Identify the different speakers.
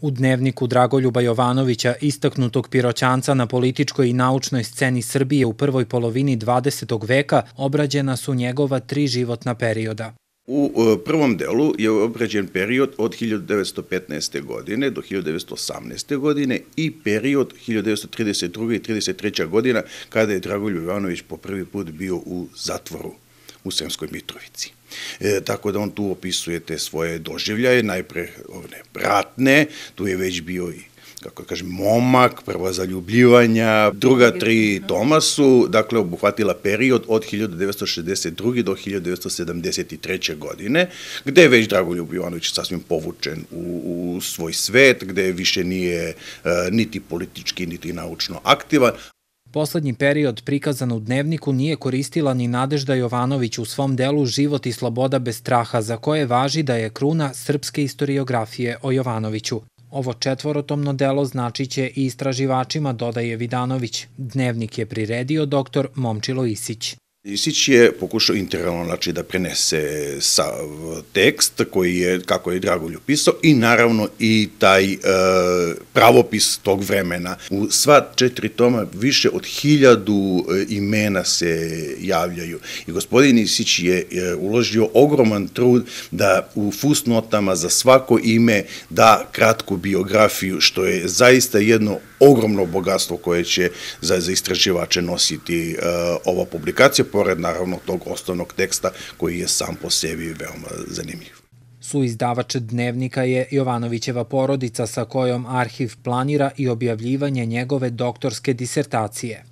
Speaker 1: U dnevniku Dragoljuba Jovanovića, istaknutog piroćanca na političkoj i naučnoj sceni Srbije u prvoj polovini 20. veka, obrađena su njegova tri životna perioda.
Speaker 2: U e, prvom delu je obrađen period od 1915. godine do 1918. godine i period 1932. i 1933. godina kada je Dragoljub Jovanović po prvi put bio u zatvoru u Sremskoj Mitrovici. E, tako da on tu opisuje te svoje doživljaje, najpre ovne bratne, tu je već bio i kako da kažem, momak, prva zaljubljivanja, druga tri toma su, dakle, obuhvatila period od 1962. do 1973. godine, gde je već Dragoljub Jovanović sasvim povučen u, u svoj svet, gde više nije uh, niti politički, niti naučno aktivan,
Speaker 1: Poslednji period prikazan u dnevniku nije koristila ni Nadežda Jovanović u svom delu Život i sloboda bez straha, za koje važi da je kruna srpske istoriografije o Jovanoviću. Ovo četvorotomno delo značiće i istraživačima, dodaje Vidanović. Dnevnik je priredio dr. Momčilo Isić.
Speaker 2: Isić je pokušao integralno znači, da prenese sav tekst koji je, kako je Dragolju pisao i naravno i taj e, pravopis tog vremena. U sva četiri toma više od hiljadu e, imena se javljaju i gospodin Isić je e, uložio ogroman trud da u fusnotama za svako ime da kratku biografiju što je zaista jedno ogromno bogatstvo koje će za, za istraživače nositi e, ova publikacija pored naravno tog osnovnog teksta koji je sam po sebi veoma zanimljiv.
Speaker 1: Suizdavač dnevnika je Jovanovićeva porodica sa kojom arhiv planira i objavljivanje njegove doktorske disertacije.